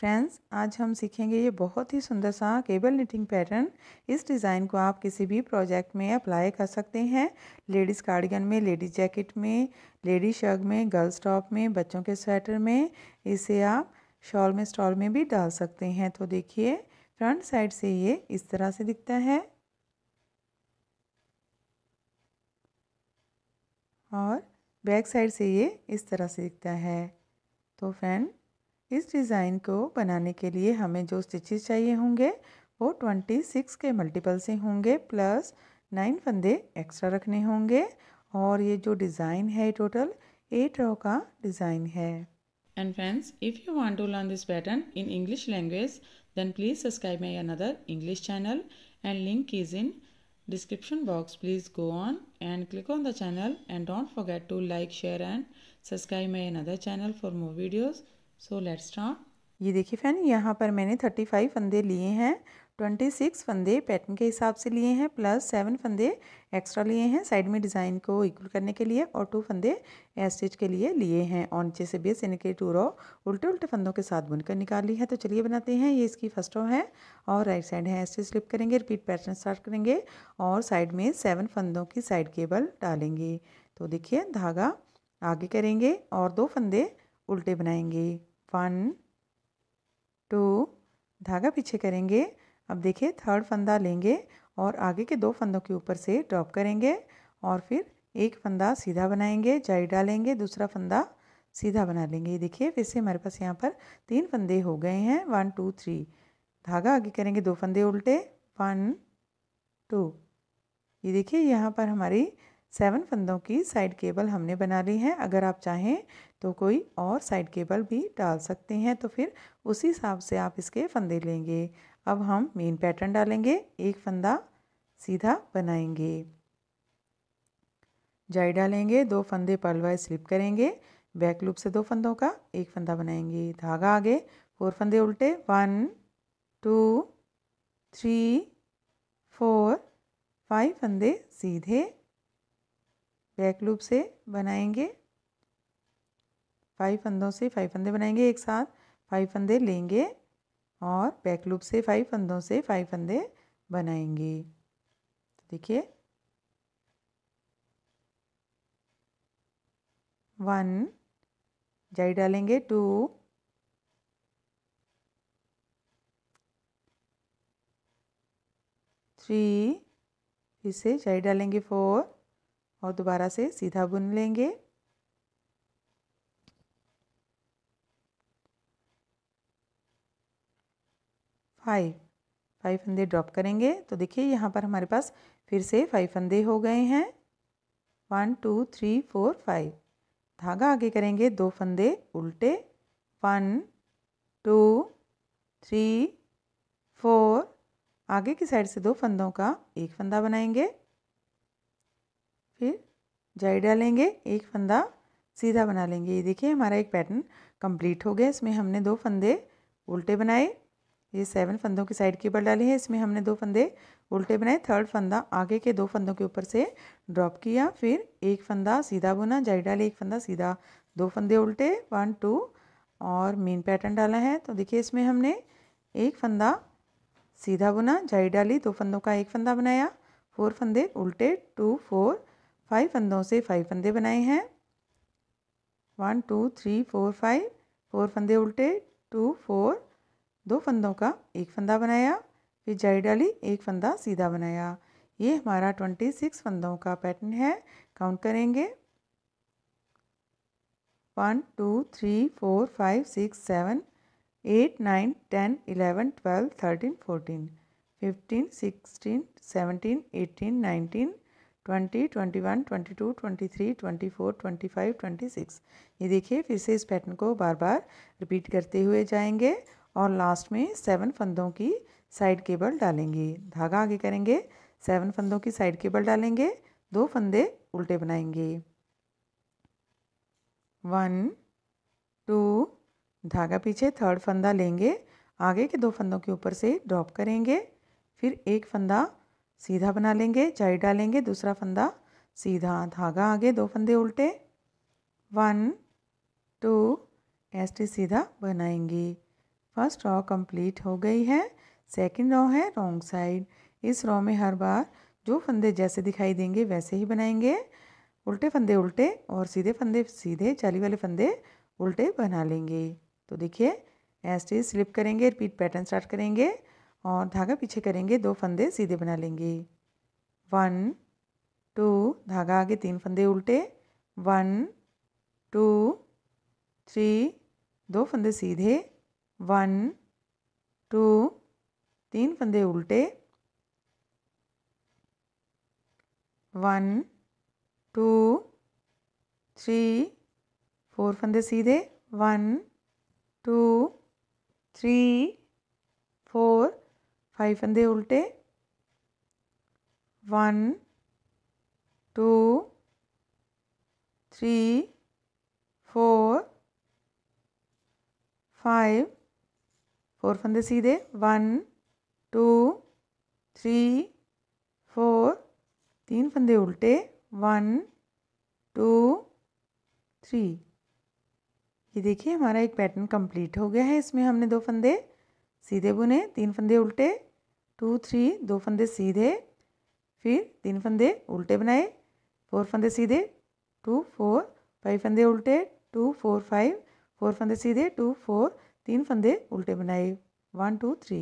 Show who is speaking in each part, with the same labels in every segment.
Speaker 1: friends आज हम सीखेंगे ये बहुत ही सुंदर सा केबल निटिंग पैटर्न इस डिज़ाइन को आप किसी भी प्रोजेक्ट में अप्लाई कर सकते हैं लेडीज़ कार्डिगन में लेडीज़ जैकेट में लेडीज शर्ग में गर्ल्स टॉप में बच्चों के स्वेटर में इसे आप शॉल में स्टॉल में भी डाल सकते हैं तो देखिए फ्रंट साइड से ये इस तरह से दिखता है और बैक साइड से ये इस तरह से दिखता है तो फ्रेंड इस डिज़ाइन को बनाने के लिए हमें जो स्टिचेस चाहिए होंगे वो ट्वेंटी सिक्स के मल्टीपल से होंगे प्लस नाइन फंदे एक्स्ट्रा रखने होंगे और ये जो डिज़ाइन है टोटल एट रो का डिज़ाइन है and friends if you want to learn this pattern in English language then please subscribe my another English channel and link is in description box please go on and click on the channel and don't forget to like share and subscribe my another channel for more videos so let's start ये देखिए fan यहाँ पर मैंने thirty five फंदे लिए हैं twenty six फंदे pattern के हिसाब से लिए हैं प्लस सेवन फंदे एक्स्ट्रा लिए हैं साइड में डिज़ाइन को इक्वल करने के लिए और टू फंदे स्टिच के लिए लिए हैं और नीचे से बेस यानी कि टू रो उल्टे उल्टे फंदों के साथ बुनकर निकाल ली है तो चलिए बनाते हैं ये इसकी फर्स्ट रो है और राइट साइड है स्टिच स्लिप करेंगे रिपीट पैटर्न स्टार्ट करेंगे और साइड में सेवन फंदों की साइड केबल डालेंगे तो देखिए धागा आगे करेंगे और दो फंदे उल्टे बनाएंगे वन टू धागा पीछे करेंगे अब देखिए थर्ड फंदा लेंगे और आगे के दो फंदों के ऊपर से ड्रॉप करेंगे और फिर एक फंदा सीधा बनाएंगे जाई डालेंगे दूसरा फंदा सीधा बना लेंगे ये देखिए फिर से हमारे पास यहाँ पर तीन फंदे हो गए हैं वन टू थ्री धागा आगे करेंगे दो फंदे उल्टे वन टू ये देखिए यहाँ पर हमारी सेवन फंदों की साइड केबल हमने बना ली है अगर आप चाहें तो कोई और साइड केबल भी डाल सकते हैं तो फिर उसी हिसाब से आप इसके फंदे लेंगे अब हम मेन पैटर्न डालेंगे एक फंदा सीधा बनाएंगे जाई डालेंगे दो फंदे पलवा स्लिप करेंगे बैक लूप से दो फंदों का एक फंदा बनाएंगे धागा आगे फोर फंदे उल्टे one two three four five फंदे सीधे बैक लूप से बनाएंगे फाइव फंदों से फाइव फंदे बनाएंगे एक साथ फाइव फंदे लेंगे और बैक लूप से फाइव फंदों से फाइव फंदे बनाएंगे तो देखिए वन जाई डालेंगे टू थ्री फिर से जाई डालेंगे फोर और दोबारा से सीधा बुन लेंगे फाइव फाइव फंदे ड्रॉप करेंगे तो देखिए यहाँ पर हमारे पास फिर से फाइव फंदे हो गए हैं one two three four five धागा आगे करेंगे दो फंदे उल्टे वन टू थ्री फोर आगे की साइड से दो फंदों का एक फंदा बनाएंगे फिर जाई डालेंगे एक फंदा सीधा बना लेंगे ये देखिए हमारा एक पैटर्न कंप्लीट हो गया इसमें हमने दो फंदे उल्टे बनाए ये सेवन फंदों की साइड की बल डाली है इसमें हमने दो फंदे उल्टे बनाए थर्ड फंदा आगे के दो फंदों के ऊपर से ड्रॉप किया फिर एक फंदा सीधा बुना जाई डाली एक फंदा सीधा दो फंदे उल्टे वन टू और मेन पैटर्न डाला है तो देखिए इसमें हमने एक फंदा सीधा बुना जाई डाली दो फंदों का एक फंदा बनाया फोर फंदे उल्टे टू फोर फाइव फंदों से फाइव फंदे बनाए हैं one two three four five four फंदे उल्टे टू फोर दो फंदों का एक फंदा बनाया फिर जाई डाली एक फंदा सीधा बनाया ये हमारा ट्वेंटी सिक्स फंदों का पैटर्न है काउंट करेंगे one two three four five six seven eight nine ten eleven twelve thirteen fourteen fifteen sixteen seventeen eighteen nineteen twenty twenty one twenty two twenty three twenty four twenty five twenty six ये देखिए फिर से इस pattern को बार बार repeat करते हुए जाएंगे और लास्ट में सेवन फंदों की साइड केबल डालेंगे धागा आगे करेंगे सेवन फंदों की साइड केबल डालेंगे दो फंदे उल्टे बनाएंगे वन टू धागा पीछे थर्ड फंदा लेंगे आगे के दो फंदों के ऊपर से ड्रॉप करेंगे फिर एक फंदा सीधा बना लेंगे चाई डालेंगे दूसरा फंदा सीधा धागा आगे दो फंदे उल्टे वन टू टी सीधा बनाएंगे फर्स्ट रॉ कंप्लीट हो गई है सेकंड रॉ है रॉन्ग साइड इस रॉ में हर बार जो फंदे जैसे दिखाई देंगे वैसे ही बनाएंगे उल्टे फंदे उल्टे और सीधे फंदे सीधे चाली वाले फंदे उल्टे बना लेंगे तो देखिए ऐसे स्लिप करेंगे रिपीट पैटर्न स्टार्ट करेंगे और धागा पीछे करेंगे दो फंदे सीधे बना लेंगे वन टू धागा आगे तीन फंदे उल्टे वन टू थ्री दो फंदे सीधे वन टू तीन फंदे उल्टे वन टू थ्री फोर फंदे सीधे one two three four five फंदे उल्टे one two three four five four फंदे सीधे वन टू थ्री फोर तीन फंदे उल्टे वन टू थ्री ये देखिए हमारा एक पैटर्न कंप्लीट हो गया है इसमें हमने दो फंदे सीधे बुने तीन फंदे उल्टे टू थ्री दो फंदे सीधे फिर तीन फंदे उल्टे बनाए फोर फंदे सीधे टू फोर फाइव फंदे उल्टे टू फोर फाइव फोर फंदे सीधे टू फोर तीन फंदे उल्टे बनाए वन टू थ्री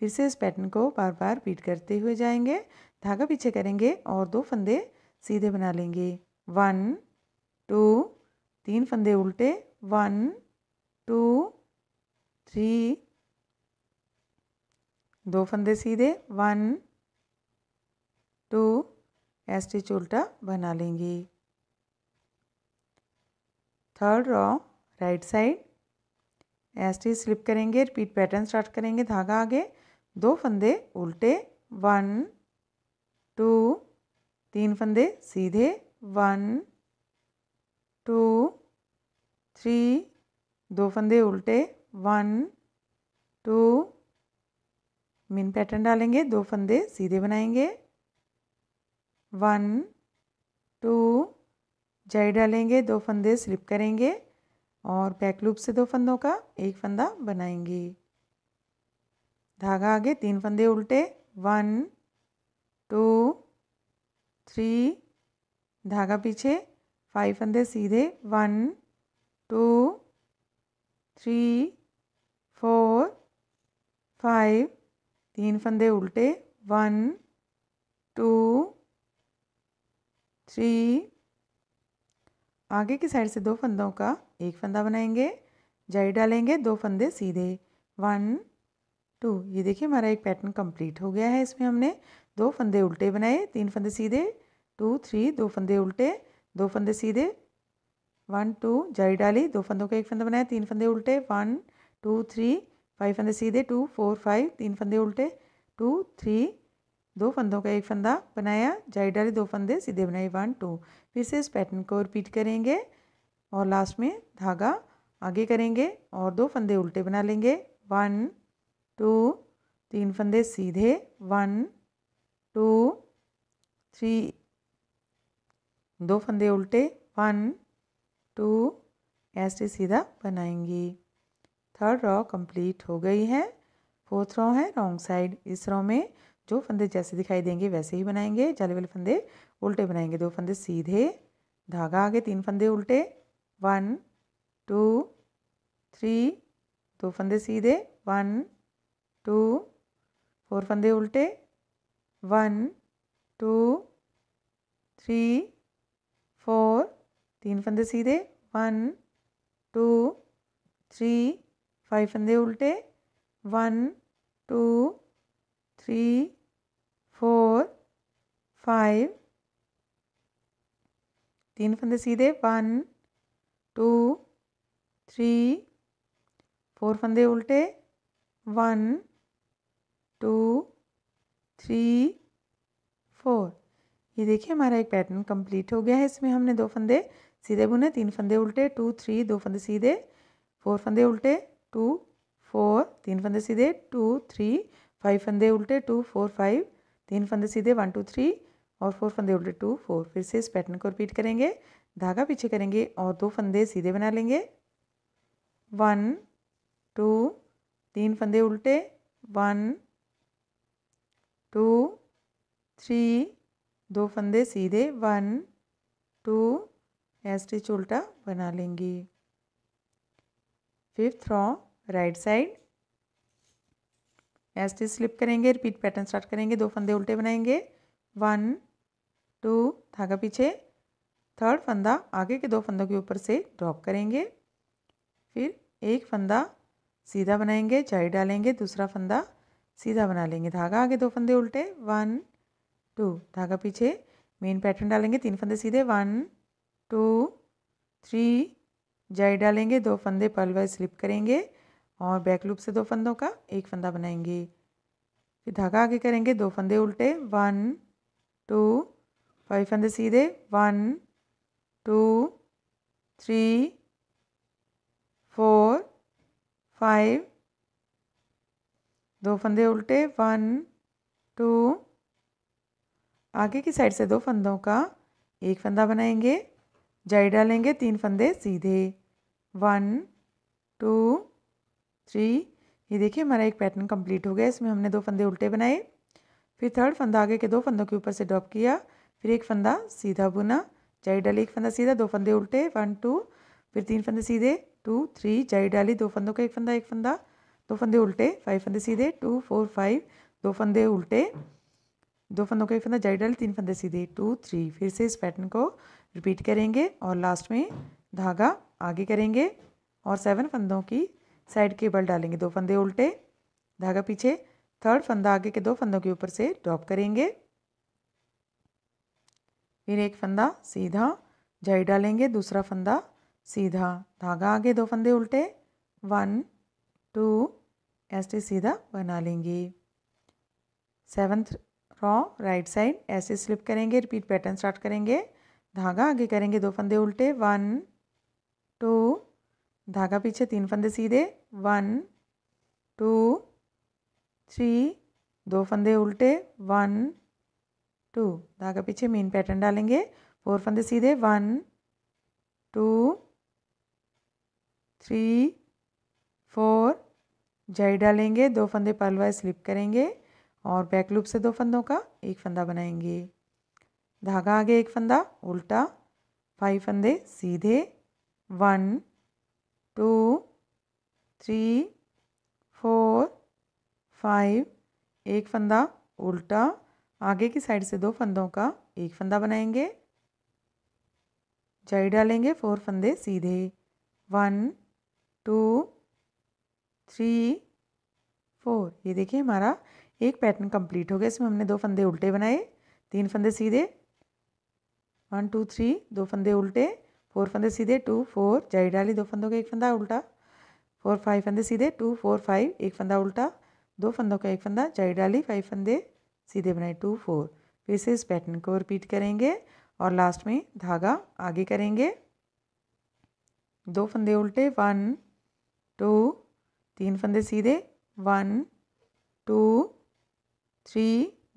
Speaker 1: फिर से इस पैटर्न को बार बार रिपीट करते हुए जाएंगे धागा पीछे करेंगे और दो फंदे सीधे बना लेंगे वन टू तीन फंदे उल्टे वन टू थ्री दो फंदे सीधे वन टू एस्टिच उल्टा बना लेंगे थर्ड रॉ राइट साइड ऐसे स्लिप करेंगे रिपीट पैटर्न स्टार्ट करेंगे धागा आगे दो फंदे उल्टे वन टू तीन फंदे सीधे वन टू थ्री दो फंदे उल्टे वन टू मिन पैटर्न डालेंगे दो फंदे सीधे बनाएंगे वन टू जाई डालेंगे दो फंदे स्लिप करेंगे और बैक लूप से दो फंदों का एक फंदा बनाएंगे धागा आगे तीन फंदे उल्टे वन टू थ्री धागा पीछे फाइव फंदे सीधे one two three four five तीन फंदे उल्टे वन टू थ्री आगे की साइड से दो फंदों का एक फंदा बनाएंगे जाई डालेंगे दो फंदे सीधे वन टू ये देखिए हमारा एक पैटर्न कंप्लीट हो गया है इसमें हमने दो फंदे उल्टे बनाए तीन फंदे सीधे टू थ्री दो फंदे उल्टे दो फंदे सीधे वन टू जाई डाली दो फंदों का एक फंदा बनाया तीन फंदे उल्टे वन टू थ्री फाइव फंदे सीधे टू फोर फाइव तीन फंदे उल्टे टू थ्री दो फंदों का एक फंदा बनाया जाली डाली दो फंदे सीधे बनाए वन टू फिर से इस पैटर्न को रिपीट करेंगे और लास्ट में धागा आगे करेंगे और दो फंदे उल्टे बना लेंगे वन टू तीन फंदे सीधे वन टू थ्री दो फंदे उल्टे वन टू ऐसे सीधा बनाएंगी थर्ड रॉ कंप्लीट हो गई है फोर्थ रॉ है रॉन्ग साइड इस रॉ में जो फंदे जैसे दिखाई देंगे वैसे ही बनाएंगे जाली वाले फंदे उल्टे बनाएंगे दो फंदे सीधे धागा आगे तीन फंदे उल्टे वन टू थ्री दो फंदे सीधे वन टू फोर फंदे उल्टे वन टू थ्री फोर तीन फंदे सीधे वन टू थ्री फाइव फंदे उल्टे one two three four five तीन फंदे सीधे वन टू थ्री फोर फंदे उल्टे वन टू थ्री फोर ये देखिए हमारा एक पैटर्न कंप्लीट हो गया है इसमें हमने दो फंदे सीधे बुने तीन फंदे उल्टे टू थ्री दो फंदे सीधे फोर फंदे उल्टे टू फोर तीन फंदे सीधे टू थ्री फाइव फंदे उल्टे टू फोर फाइव तीन फंदे सीधे वन टू थ्री और फोर फंदे उल्टे टू फोर फिर से इस पैटर्न को रिपीट करेंगे धागा पीछे करेंगे और दो फंदे सीधे बना लेंगे वन टू तीन फंदे उल्टे वन टू थ्री दो फंदे सीधे वन टू स्टिच उल्टा बना लेंगे फिफ्थ रॉ राइट साइड एस टी स्लिप करेंगे रिपीट पैटर्न स्टार्ट करेंगे दो फंदे उल्टे बनाएंगे वन टू धागा पीछे थर्ड फंदा आगे के दो फंदों के ऊपर से ड्रॉप करेंगे फिर एक फंदा सीधा बनाएंगे जाई डालेंगे दूसरा फंदा सीधा बना लेंगे धागा आगे दो फंदे उल्टे वन टू धागा पीछे मेन पैटर्न डालेंगे तीन फंदे सीधे वन टू थ्री जाई डालेंगे दो फंदे पल वाइज स्लिप करेंगे और बैक लूप से दो फंदों का एक फंदा बनाएंगे फिर धागा आगे करेंगे दो फंदे उल्टे वन टू फाइव फंदे सीधे one two three four five दो फंदे उल्टे वन टू आगे की साइड से दो फंदों का एक फंदा बनाएंगे जाई डालेंगे तीन फंदे सीधे वन टू थ्री ये देखिए हमारा एक पैटर्न कंप्लीट हो गया इसमें हमने दो फंदे उल्टे बनाए फिर थर्ड फंदा आगे के दो फंदों के ऊपर से ड्रॉप किया फिर एक फंदा सीधा बुना जाई डाली एक फंदा सीधा दो फंदे उल्टे वन टू फिर तीन फंदे सीधे टू थ्री जाई डाली दो फंदों का एक फंदा एक फंदा दो फंदे उल्टे फाइव फंदे सीधे टू फोर फाइव दो फंदे उल्टे दो फंदों का एक फंदा जाई डाली तीन फंदे सीधे टू थ्री फिर से इस पैटर्न को रिपीट करेंगे और लास्ट में धागा आगे करेंगे और सेवन फंदों की साइड के बल डालेंगे दो फंदे उल्टे धागा पीछे थर्ड फंदा आगे के दो फंदों के ऊपर से ड्रॉप करेंगे फिर एक फंदा सीधा जाई डालेंगे दूसरा फंदा सीधा धागा आगे दो फंदे उल्टे वन टू ऐसे सीधा बना लेंगे सेवन्थ रॉ राइट साइड ऐसे स्लिप करेंगे रिपीट पैटर्न स्टार्ट करेंगे धागा आगे करेंगे दो फंदे उल्टे वन टू धागा पीछे तीन फंदे सीधे वन टू थ्री दो फंदे उल्टे वन टू धागा पीछे मेन पैटर्न डालेंगे फोर फंदे सीधे वन टू थ्री फोर जाई डालेंगे दो फंदे पलवा स्लिप करेंगे और बैक लूप से दो फंदों का एक फंदा बनाएंगे धागा आगे एक फंदा उल्टा फाइव फंदे सीधे one two three four five एक फंदा उल्टा आगे की साइड से दो फंदों का एक फंदा बनाएंगे जाई डालेंगे फोर फंदे सीधे वन टू थ्री फोर ये देखिए हमारा एक पैटर्न कंप्लीट हो गया इसमें हमने दो फंदे उल्टे बनाए तीन फंदे सीधे वन टू थ्री दो फंदे उल्टे फोर फंदे सीधे टू फोर जाई डाली दो फंदों का एक फंदा उल्टा फोर फाइव फंदे सीधे टू फोर फाइव एक फंदा उल्टा दो फंदों का एक फंदा चाई डाली फाइव फंदे सीधे बनाए टू फोर फिर से इस पैटर्न को रिपीट करेंगे और लास्ट में धागा आगे करेंगे दो फंदे उल्टे वन टू तीन फंदे सीधे वन टू थ्री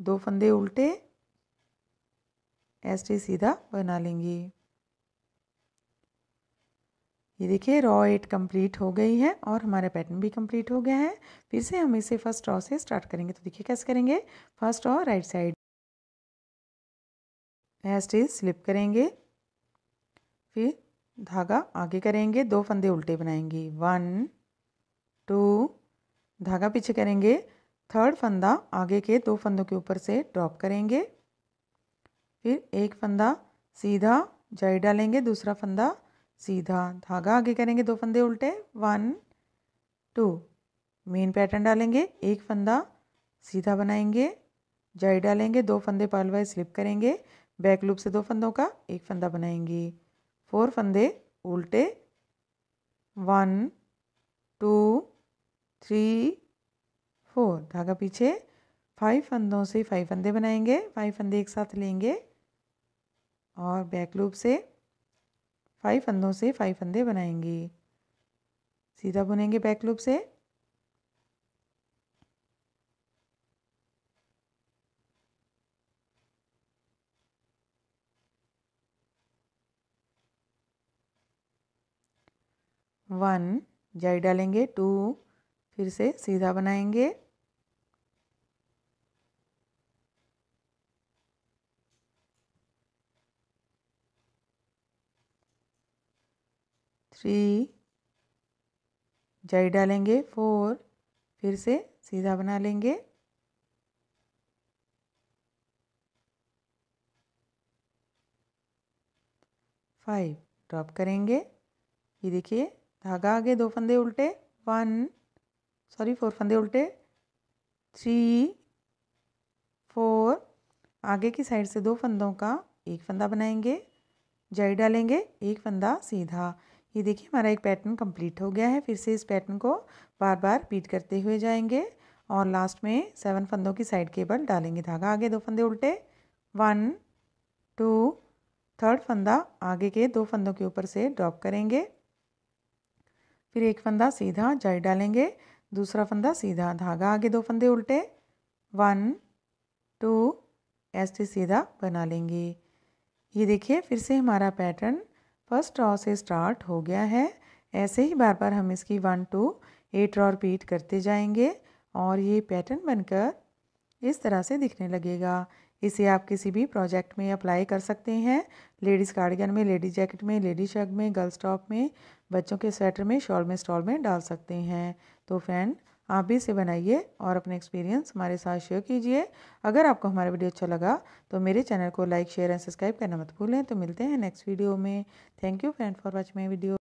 Speaker 1: दो फंदे उल्टे ऐसे सीधा बना लेंगे ये देखिए रॉ एट कंप्लीट हो गई है और हमारा पैटर्न भी कंप्लीट हो गया है फिर से हम इसे फर्स्ट रॉ से स्टार्ट करेंगे तो देखिए कैसे करेंगे first row right side edge stitch slip करेंगे फिर धागा आगे करेंगे दो फंदे उल्टे बनाएंगे वन टू धागा पीछे करेंगे थर्ड फंदा आगे के दो फंदों के ऊपर से ड्रॉप करेंगे फिर एक फंदा सीधा जाई डालेंगे दूसरा फंदा सीधा धागा आगे करेंगे दो फंदे उल्टे वन टू मेन पैटर्न डालेंगे एक फंदा सीधा बनाएंगे जाई डालेंगे दो फंदे पालवाई स्लिप करेंगे बैक लूप से दो फंदों का एक फंदा बनाएंगे फोर फंदे उल्टे वन टू थ्री फोर धागा पीछे फाइव फंदों से फाइव फंदे बनाएंगे फाइव फंदे एक साथ लेंगे और बैक लूप से फाइव फंदों से फाइव फंदे बनाएंगे सीधा बुनेंगे बैक लूप से वन जाई डालेंगे टू फिर से सीधा बनाएंगे थ्री जाई डालेंगे फोर फिर से सीधा बना लेंगे फाइव ड्रॉप करेंगे ये देखिए धागा आगे दो फंदे उल्टे वन सॉरी फोर फंदे उल्टे थ्री फोर आगे की साइड से दो फंदों का एक फंदा बनाएंगे जाई डालेंगे एक फंदा सीधा ये देखिए हमारा एक पैटर्न कंप्लीट हो गया है फिर से इस पैटर्न को बार बार रिपीट करते हुए जाएंगे और लास्ट में सेवन फंदों की साइड के बल डालेंगे धागा आगे दो फंदे उल्टे वन टू थर्ड फंदा आगे के दो फंदों के ऊपर से ड्रॉप करेंगे फिर एक फंदा सीधा जाई डालेंगे दूसरा फंदा सीधा धागा आगे दो फंदे उल्टे वन टू ऐसे सीधा बना लेंगे ये देखिए फिर से हमारा पैटर्न फर्स्ट रॉ से स्टार्ट हो गया है ऐसे ही बार बार हम इसकी one two eight row repeat करते जाएंगे और ये पैटर्न बनकर इस तरह से दिखने लगेगा इसे आप किसी भी प्रोजेक्ट में अप्लाई कर सकते हैं लेडीज़ कार्डिगन में लेडीज़ जैकेट में लेडीज़ शर्ग में गर्ल्स टॉप में बच्चों के स्वेटर में शॉल में स्टॉल में डाल सकते हैं तो फ्रेंड आप भी इसे बनाइए और अपने एक्सपीरियंस हमारे साथ शेयर कीजिए अगर आपको हमारा वीडियो अच्छा लगा तो मेरे चैनल को लाइक शेयर एंड सब्सक्राइब करना मत भूलें तो मिलते हैं नेक्स्ट वीडियो में thank you friend for watch my video